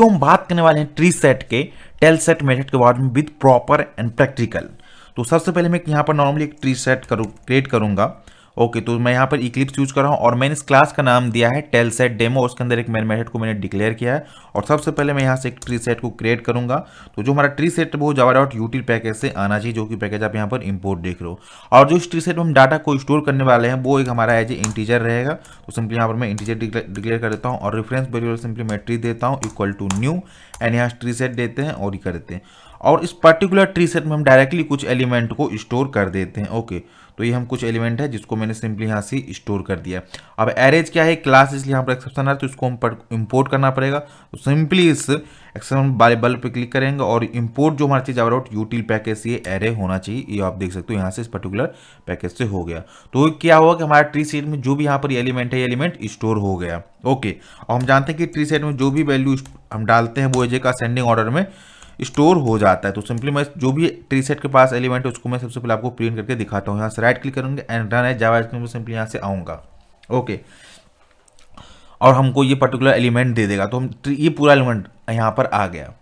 तो हम बात करने वाले हैं ट्री सेट के टेल सेट मेथड के बारे में विद प्रॉपर एंड प्रैक्टिकल तो सबसे पहले मैं यहाँ पर नॉर्मली एक ट्री सेट करूँ क्रिएट करूँगा ओके तो मैं यहाँ पर इक्लिप्स यूज कर रहा हूँ और मैंने इस क्लास का नाम दिया है टेल सेट डेमो उसके अंदर एक मेन मेथड को मैंने डिक्लेयर किया है और सबसे पहले मैं यहाँ से एक ट्री सेट को क्रिएट करूंगा तो जो हमारा ट्री सेट वो जावा डॉट यूटिल पैकेज से आना चाहिए जो कि पैकेज आप यहाँ पर इम्पोर्ट देख रहे हो और जो इस ट्री सेट में हम डाटा को स्टोर करने वाले हैं वो एक हमारा एज ए इंटीजर रहेगा तो सिंपली यहाँ पर मैं इंटीजर डिक्लेयर कर देता हूँ और रेफरेंस बेरियर सिंपली मैं ट्री देता हूँ इक्वल टू न्यू एंड यहाँ ट्री सेट देते हैं और ही कर देते हैं और इस पर्टिकुलर ट्री सेट में हम डायरेक्टली कुछ एलिमेंट को स्टोर कर देते हैं ओके तो ये हम कुछ एलिमेंट है जिसको मैंने सिंपली यहाँ से स्टोर कर दिया अब एरेज क्या है क्लास इसलिए यहाँ पर एक्सेप्शन आ रहा है तो इसको हम इम्पोर्ट करना पड़ेगा तो सिंपली इस एक्सेप्शन वाले बल्ब पर क्लिक करेंगे और इम्पोर्ट जो हमारे चीज आउट यूटिल पैकेज से एरे होना चाहिए ये आप देख सकते हो यहाँ से इस पर्टिकुलर पैकेज से हो गया तो क्या हुआ कि हमारा ट्री सेट में जो भी यहाँ पर एलिमेंट है एलिमेंट स्टोर हो गया ओके और हम जानते हैं कि ट्री सेट में जो भी वैल्यू हम डालते हैं वो एजे का असेंडिंग ऑर्डर में स्टोर हो जाता है तो सिंपली मैं जो भी ट्री सेट के पास एलिमेंट है उसको मैं सबसे पहले आपको प्रिंट करके दिखाता हूँ यहाँ से राइट क्लिक करूँगा एंड रन है जावा में सिंपली यहाँ से आऊँगा ओके और हमको ये पर्टिकुलर एलिमेंट दे देगा तो हम ये पूरा एलिमेंट यहाँ पर आ गया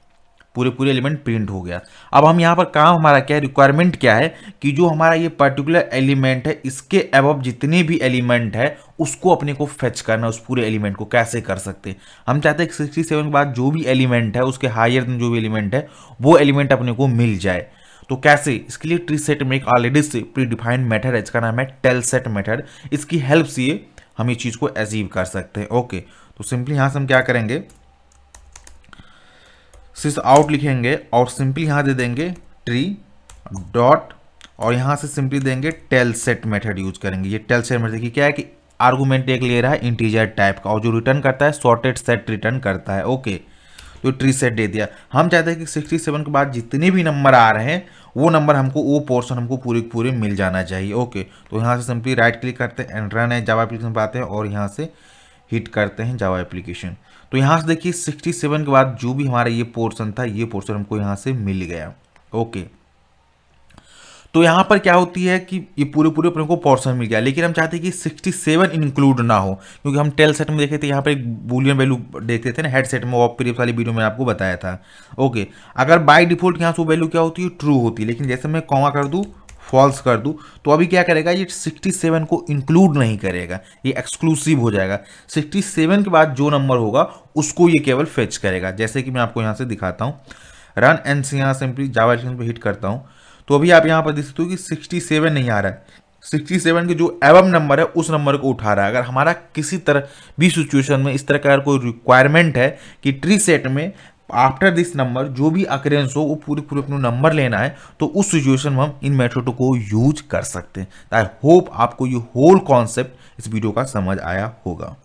पूरे पूरे एलिमेंट प्रिंट हो गया अब हम यहाँ पर काम हमारा क्या है रिक्वायरमेंट क्या है कि जो हमारा ये पर्टिकुलर एलिमेंट है इसके अबव जितने भी एलिमेंट है उसको अपने को फेच करना उस पूरे एलिमेंट को कैसे कर सकते हैं हम चाहते हैं सिक्सटी सेवन के बाद जो भी एलिमेंट है उसके हायर जो भी एलिमेंट है वो एलिमेंट अपने को मिल जाए तो कैसे इसके लिए ट्री सेट में एक ऑलरेडी से प्री डिफाइंड मैथड है इसका नाम है टेल सेट मैथड इसकी हेल्प से हम ये चीज़ को अचीव कर सकते हैं ओके तो सिंपली यहाँ से हम क्या करेंगे सिर्फ आउट लिखेंगे और सिंपली यहाँ दे देंगे ट्री डॉट और यहाँ से सिंपली देंगे टेल सेट मेथड यूज करेंगे ये टेल सेट मेथड की क्या है कि आर्गूमेंट एक ले रहा है इंटीजर टाइप का और जो रिटर्न करता है सॉर्टेड सेट रिटर्न करता है ओके तो ट्री सेट दे दिया हम चाहते हैं कि सिक्सटी सेवन के बाद जितने भी नंबर आ रहे हैं वो नंबर हमको वो पोर्शन हमको पूरे पूरे मिल जाना चाहिए ओके तो यहाँ से सिंपली राइट क्लिक करते हैं एंड रन है जवाब एप्लीकेशन हैं और यहाँ से हिट करते हैं जावा एप्लीकेशन तो यहाँ से देखिए 67 के बाद जो भी हमारा ये पोर्शन था ये पोर्शन हमको यहाँ से मिल गया ओके तो यहाँ पर क्या होती है कि ये पूरे पूरे अपने को पोर्शन मिल गया लेकिन हम चाहते हैं कि 67 इंक्लूड ना हो क्योंकि हम टेल सेट में देखे थे यहाँ पर एक बुलियन वैल्यू देखते थे ना हेड सेट में ऑफ प्रीवियस वाली वीडियो में आपको बताया था ओके अगर बाय डिफॉल्ट यहाँ से वैल्यू क्या होती है ट्रू होती है लेकिन जैसे मैं कॉमा कर दूँ फॉल्स कर दूँ तो अभी क्या करेगा ये 67 को इंक्लूड नहीं करेगा ये एक्सक्लूसिव हो जाएगा 67 के बाद जो नंबर होगा उसको ये केवल फेच करेगा जैसे कि मैं आपको यहाँ से दिखाता हूँ रन एन सी यहाँ सिंपली जावा एक्शन पर हिट करता हूँ तो अभी आप यहाँ पर देख सकते हो कि सिक्सटी सेवन नहीं आ रहा है सिक्सटी सेवन के जो एवम नंबर है उस नंबर को उठा रहा है अगर हमारा किसी तरह भी सिचुएशन में इस तरह का कोई रिक्वायरमेंट है कि ट्री सेट में आफ्टर दिस नंबर जो भी अक्रेंस हो वो पूरे पूरे अपने नंबर लेना है तो उस सिचुएशन में हम इन मेथड को यूज कर सकते हैं आई होप आपको ये होल कॉन्सेप्ट इस वीडियो का समझ आया होगा